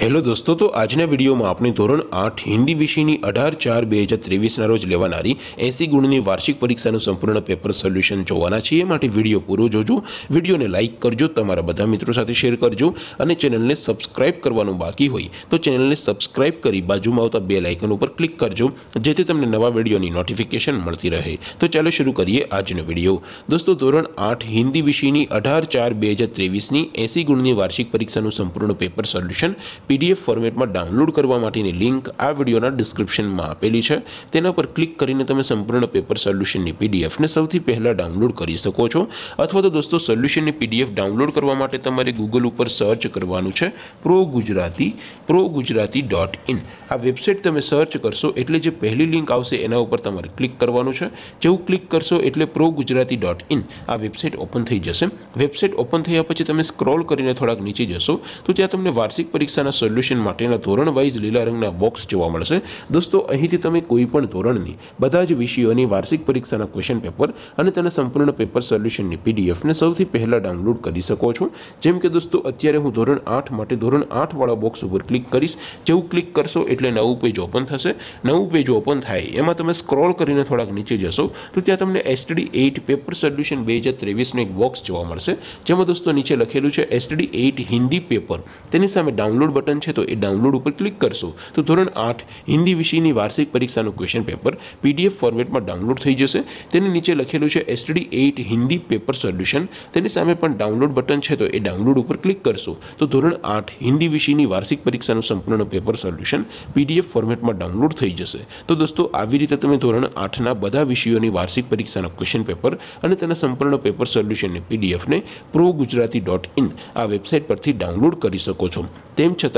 hello દોસ્તો તો આજના વિડીયોમાં આપણે ધોરણ આઠ હિન્દી વિષયની અઢાર ચાર બે હજાર ત્રેવીસના રોજ લેવાનારી એસી ગુણની વાર્ષિક પરીક્ષાનું સંપૂર્ણ પેપર સોલ્યુશન જોવાના છીએ માટે વિડીયો પૂરો જોજો વિડીયોને લાઇક કરજો તમારા બધા મિત્રો સાથે શેર કરજો અને ચેનલને સબસ્ક્રાઇબ કરવાનું બાકી હોય તો ચેનલને સબસ્ક્રાઇબ કરી બાજુમાં આવતા બે લાઇકન ઉપર ક્લિક કરજો જેથી તમને નવા વિડીયોની નોટિફિકેશન મળતી રહે તો ચાલો શરૂ કરીએ આજનો વિડીયો દોસ્તો ધોરણ આઠ હિન્દી વિષયની અઢાર ચાર બે હજાર ત્રેવીસની એસી ગુણની વાર્ષિક પરીક્ષાનું સંપૂર્ણ પેપર સોલ્યુશન પીડીએફ ફોર્મેટમાં ડાઉનલોડ કરવા માટેની લિંક આ વિડીયોના ડિસ્ક્રિપ્શનમાં આપેલી છે તેના પર ક્લિક કરીને તમે સંપૂર્ણ પેપર સોલ્યુશનની પીડીએફને સૌથી પહેલાં ડાઉનલોડ કરી શકો છો અથવા તો દોસ્તો સોલ્યુશનની પીડીએફ ડાઉનલોડ કરવા માટે તમારે ગૂગલ ઉપર સર્ચ કરવાનું છે pro Gujarati pro Gujarati dot in આ વેબસાઇટ તમે સર્ચ કરશો એટલે જે પહેલી લિંક આવશે એના ઉપર તમારે ક્લિક કરવાનું છે જેવું ક્લિક કરશો એટલે પ્રો ગુજરાતી ડોટ ઇન આ વેબસાઇટ ઓપન થઈ જશે વેબસાઇટ ઓપન થયા પછી તમે સ્ક્રોલ કરીને થોડાક નીચે જશો તો ત્યાં તમને વાર્ષિક પરીક્ષાના સોલ્યુશન માટેના ધોરણ વાઇઝ લીલા રંગના બોક્સ જોવા મળશે દોસ્તો અહીંથી તમે કોઈપણ ધોરણની બધા જ વિષયોની વાર્ષિક પરીક્ષાના ક્વેશ્ચન પેપર અને તેના સંપૂર્ણ પેપર સોલ્યુશનની પીડીએફને સૌથી પહેલાં ડાઉનલોડ કરી શકો છો જેમ કે દોસ્તો અત્યારે હું ધોરણ આઠ માટે ધોરણ આઠવાળા બોક્સ ઉપર ક્લિક કરીશ જેવું ક્લિક કરશો એટલે નવું પેજ ઓપન થશે નવું પેજ ઓપન થાય એમાં તમે સ્ક્રોલ કરીને થોડાક નીચે જશો તો ત્યાં તમને એસટીડી એઇટ પેપર સોલ્યુશન બે હજાર ત્રેવીસનું એક બોક્સ જોવા મળશે જેમાં દોસ્તો નીચે લખેલું છે એસટીડી એઇટ હિન્દી પેપર તેની સામે ડાઉનલોડ બટન બટન છે તો એ ડાઉનલોડ ઉપર ક્લિક કરશો તો ધોરણ આઠ હિન્દી વિષયની વાર્ષિક પરીક્ષાનું ક્વેશ્ચન પેપર પીડીએફ ફોર્મેટમાં ડાઉનલોડ થઈ જશે તેની નીચે લખેલું છે STD eight Hindi paper solution તેની સામે પણ ડાઉનલોડ બટન છે તો એ ડાઉનલોડ ઉપર ક્લિક કરશો તો ધોરણ આઠ હિન્દી વિષયની વાર્ષિક પરીક્ષાનું સંપૂર્ણ પેપર સોલ્યુશન પીડીએફ ફોર્મેટમાં ડાઉનલોડ થઈ જશે તો દોસ્તો આવી રીતે તમે ધોરણ આઠના બધા વિષયોની વાર્ષિક પરીક્ષાના ક્વેશ્ચન પેપર અને તેના સંપૂર્ણ પેપર સોલ્યુશનની પીડીએફને પ્રો ગુજરાતી ડોટ ઇન આ વેબસાઇટ પરથી ડાઉનલોડ કરી શકો છો તેમ છતાં